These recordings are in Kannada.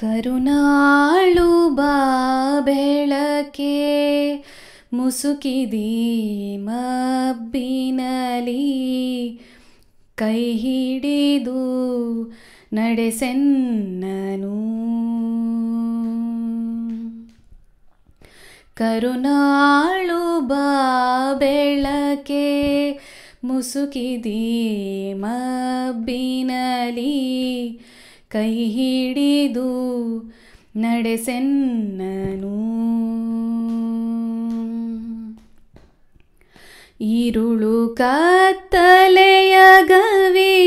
ಕರುಣಾಳು ಬಾ ಬೆಳಕೆ ಮುಸುಕಿದಿ ಮಬ್ಬಿನಲಿ ಕೈ ಹಿಡಿದು ನಡೆಸೆನ್ನನು ಕರುಣಾಳು ಬಾ ಮುಸುಕಿದಿ ಮಬ್ಬಿನಲಿ ಕೈ ಹಿಡಿದು ನಡೆಸೆನ್ನನು ಈರುಳು ಕತ್ತಲೆಯ ಗವಿ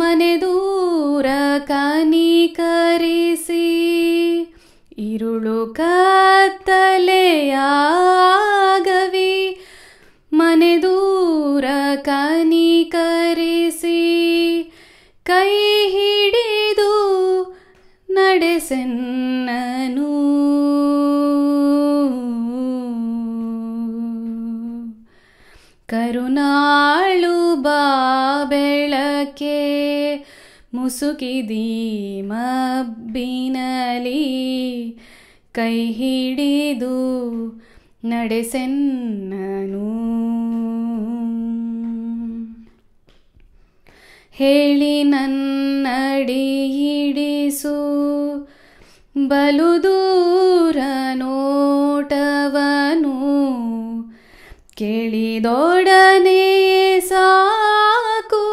ಮನೆದೂರ ಕನಿಕರಿಸಿ ಈರುಳು ಕತ್ತಲೆಯ ಗವಿ ಮನೆದೂರ ಕನಿಕರಿಸಿ ಕೈ ಸನ್ನನು ಕರುಣಾಳು ಬಾ ಬೆಳಕೆ ಮಬ್ಬಿನಲಿ ಕೈ ಹಿಡಿದು ನಡೆಸೆನ್ನನು ಹೇಳಿ ನನ್ನಡಿ ಹಿಡಿಸು ದೂರ ನೋಟವನು ಕೇಳಿದೊಡನೆ ಸಾಕು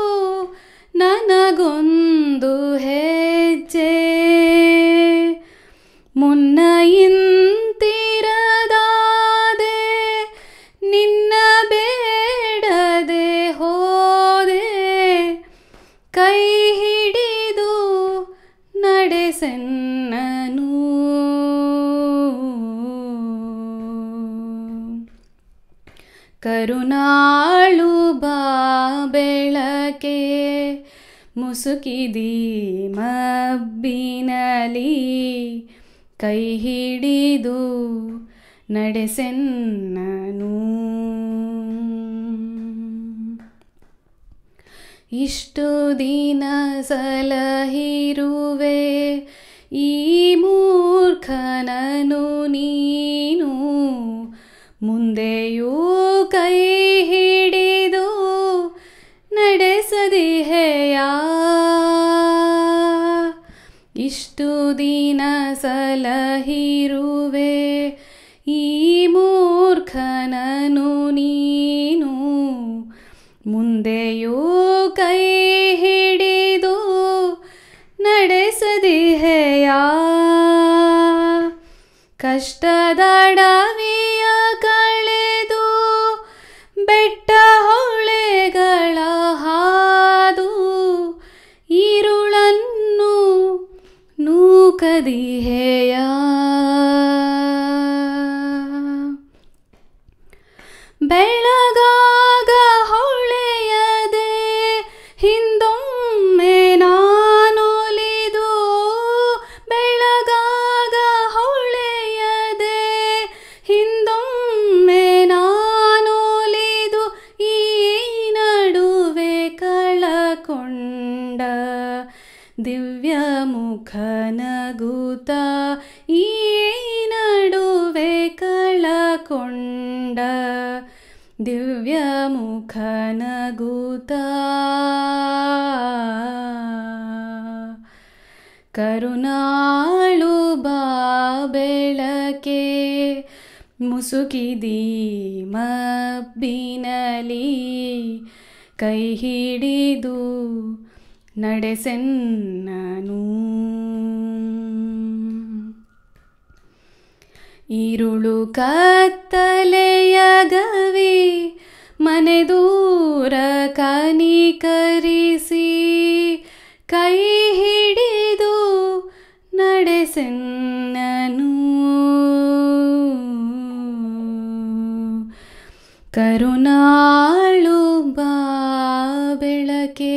ನನಗೊಂದು ಹೆಜ್ಜೆ ಮುನ್ನ ಇಂತಿರದಾದೆ ನಿನ್ನ ಬೇಡದೆ ಹೋದೆ ಕೈ ಹಿಡಿದು ನಡೆಸನ್ ಕರುಣಾಳು ಬಾ ಬೆಳಕೆ ಮುಸುಕಿದಿ ಮಬ್ಬಿನಲಿ ಕೈ ಹಿಡಿದು ನಡೆಸೆನ್ನನು ಇಷ್ಟು ದಿನ ಸಲಹಿರುವೆ ಈ ಮೂರ್ಖನನು ನೀನು ಮುಂದೆಯೂ ಕೈ ಹಿಡಿದು ನಡೆಸದಿಹೆಯ ಇಷ್ಟು ದಿನ ಸಲಹಿರುವೆ ಈ ಮೂರ್ಖನನು ನೀನು ಮುಂದೆಯೂ ಕೈ ಹಿಡಿದು ನಡೆಸದಿಹೆಯ ಕಷ್ಟ नदी है ಗೂತ ಈ ನಡುವೆ ಕಳಕೊಂಡ ದಿವ್ಯ ಕರುಣಾಳು ಬಾ ಬೆಳಕೆ ಮುಸುಕಿದೀ ಮಬ್ಬಿನಲಿ ಕೈ ಹಿಡಿದು ನಡೆಸೆನ್ನನು ಈರುಳು ಕತ್ತಲೆಯಗವಿ ಮನೆದೂರ ಕನಿಕರಿಸಿ ಕೈ ಹಿಡಿದು ನಡೆಸೆನ್ನನು ಬಾ ಬೆಳಕೇ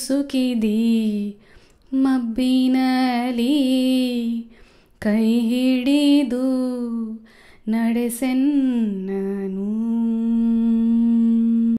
ಮುಸುಕಿದಿ ಮಬ್ಬಿನಲಿ ಕೈ ಹಿಡಿದು ನಡೆಸೆನ್ನನು